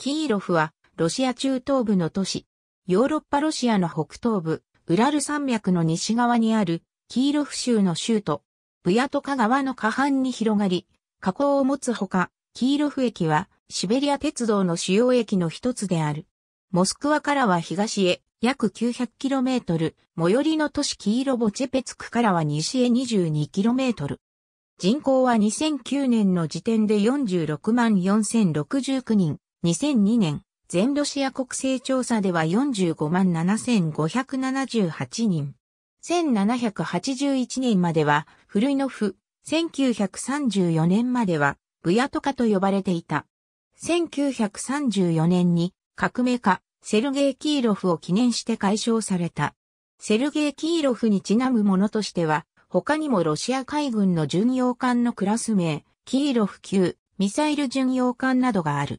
キーロフは、ロシア中東部の都市、ヨーロッパロシアの北東部、ウラル山脈の西側にある、キーロフ州の州都、ブヤトカ川の下半に広がり、河口を持つほか、キーロフ駅は、シベリア鉄道の主要駅の一つである。モスクワからは東へ、約 900km、最寄りの都市キーロボチェペツクからは西へ 22km。人口は2009年の時点で46万4069人。2002年、全ロシア国勢調査では45万7578人。1781年までは、フルイノフ、1934年までは、ブヤトカと呼ばれていた。1934年に、革命家、セルゲイ・キーロフを記念して解消された。セルゲイ・キーロフにちなむものとしては、他にもロシア海軍の巡洋艦のクラス名、キーロフ級、ミサイル巡洋艦などがある。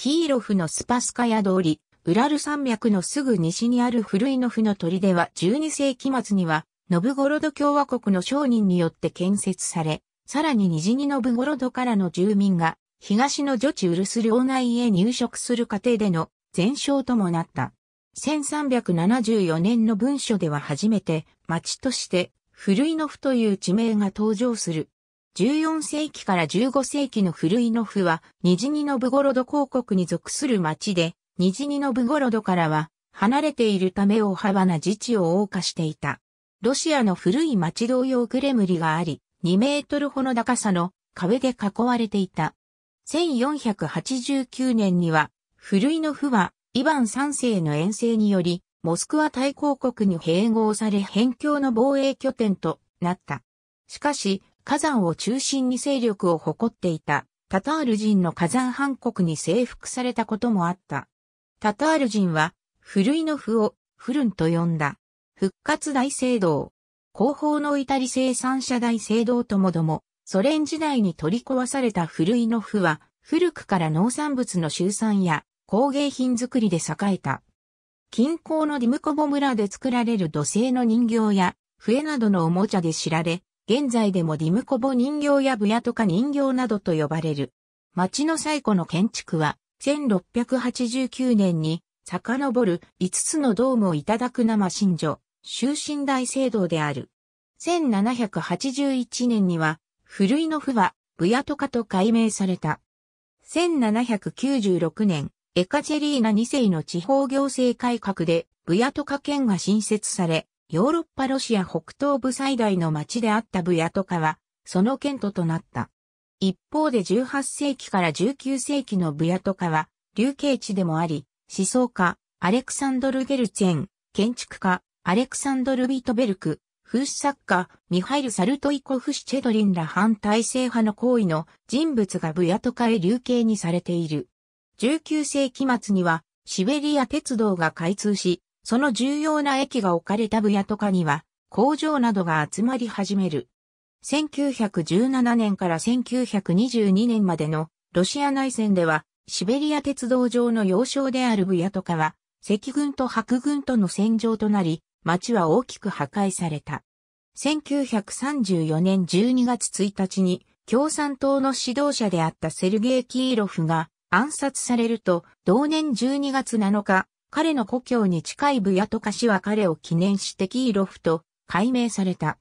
キーロフのスパスカヤ通り、ウラル山脈のすぐ西にある古いノフの砦は12世紀末には、ノブゴロド共和国の商人によって建設され、さらに西にノブゴロドからの住民が、東の女地ウルス領内へ入植する過程での前哨ともなった。1374年の文書では初めて、町として、古いのフという地名が登場する。14世紀から15世紀の古いのノフは、ニジニノブゴロド公国に属する町で、ニジニノブゴロドからは、離れているため大幅な自治を謳歌していた。ロシアの古い町同様クレムリがあり、2メートルほど高さの壁で囲われていた。1489年には、古いの府は、イヴァン三世の遠征により、モスクワ大公国に併合され辺境の防衛拠点となった。しかし、火山を中心に勢力を誇っていたタタール人の火山藩国に征服されたこともあった。タタール人は、古いの符をフルンと呼んだ。復活大聖堂。後方のイタリ生産者大聖堂ともども、ソ連時代に取り壊された古いの符は、古くから農産物の集産や工芸品作りで栄えた。近郊のディムコボ村で作られる土星の人形や笛などのおもちゃで知られ、現在でもディムコボ人形やブヤとか人形などと呼ばれる。町の最古の建築は、1689年に、遡る5つのドームをいただく生神女、終身大聖堂である。1781年には、古いの府は、ブヤトカと改名された。1796年、エカチェリーナ2世の地方行政改革で、ブヤトカ県が新設され、ヨーロッパロシア北東部最大の町であったブヤトカは、その県都となった。一方で18世紀から19世紀のブヤトカは、流刑地でもあり、思想家、アレクサンドル・ゲルツェン、建築家、アレクサンドル・ビートベルク、風刺作家、ミハイル・サルトイコフ・シチェドリンら反体制派の行為の人物がブヤトカへ流刑にされている。19世紀末には、シベリア鉄道が開通し、その重要な駅が置かれた部屋とかには、工場などが集まり始める。1917年から1922年までのロシア内戦では、シベリア鉄道上の要衝であるブヤトカは、赤軍と白軍との戦場となり、町は大きく破壊された。1934年12月1日に、共産党の指導者であったセルゲイ・キーロフが暗殺されると、同年12月7日、彼の故郷に近いブヤトカ市は彼を記念してキーロフと改名された。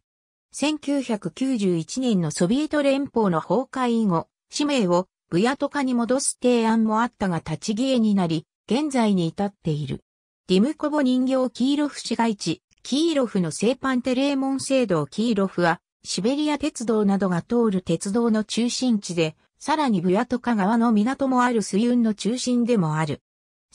1991年のソビエト連邦の崩壊以後、使名をブヤトカに戻す提案もあったが立ち消えになり、現在に至っている。ディムコボ人形キーロフ市街地、キーロフの製パンテレーモン聖堂キーロフは、シベリア鉄道などが通る鉄道の中心地で、さらにブヤトカ川の港もある水運の中心でもある。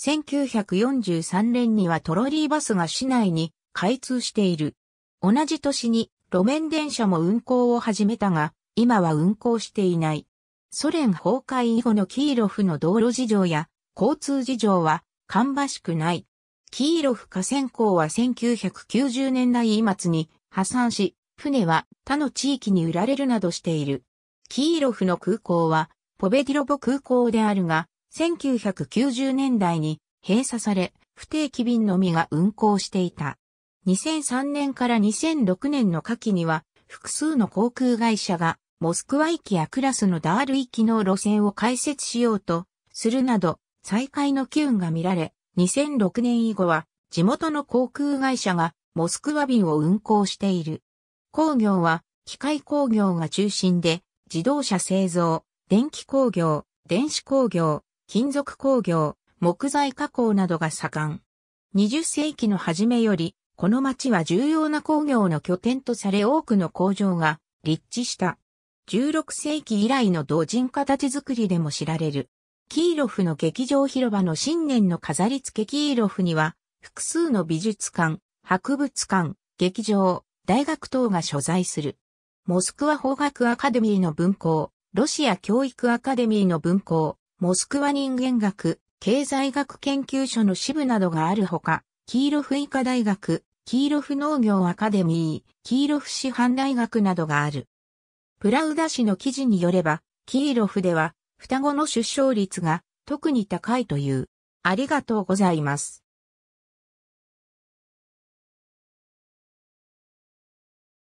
1943年にはトロリーバスが市内に開通している。同じ年に路面電車も運行を始めたが、今は運行していない。ソ連崩壊以後のキーロフの道路事情や交通事情は芳しくない。キーロフ河川港は1990年代末に破産し、船は他の地域に売られるなどしている。キーロフの空港はポベディロボ空港であるが、1990年代に閉鎖され、不定期便のみが運航していた。2003年から2006年の夏季には、複数の航空会社が、モスクワ行きやクラスのダール行きの路線を開設しようと、するなど、再開の機運が見られ、2006年以後は、地元の航空会社が、モスクワ便を運航している。工業は、機械工業が中心で、自動車製造、電気工業、電子工業、金属工業、木材加工などが盛ん。20世紀の初めより、この町は重要な工業の拠点とされ多くの工場が立地した。16世紀以来の同人形作りでも知られる。キーロフの劇場広場の新年の飾り付けキーロフには、複数の美術館、博物館、劇場、大学等が所在する。モスクワ法学アカデミーの分校、ロシア教育アカデミーの分校、モスクワ人間学、経済学研究所の支部などがあるほか、キーロフ医科大学、キーロフ農業アカデミー、キーロフ師範大学などがある。プラウダ氏の記事によれば、キーロフでは双子の出生率が特に高いという。ありがとうございます。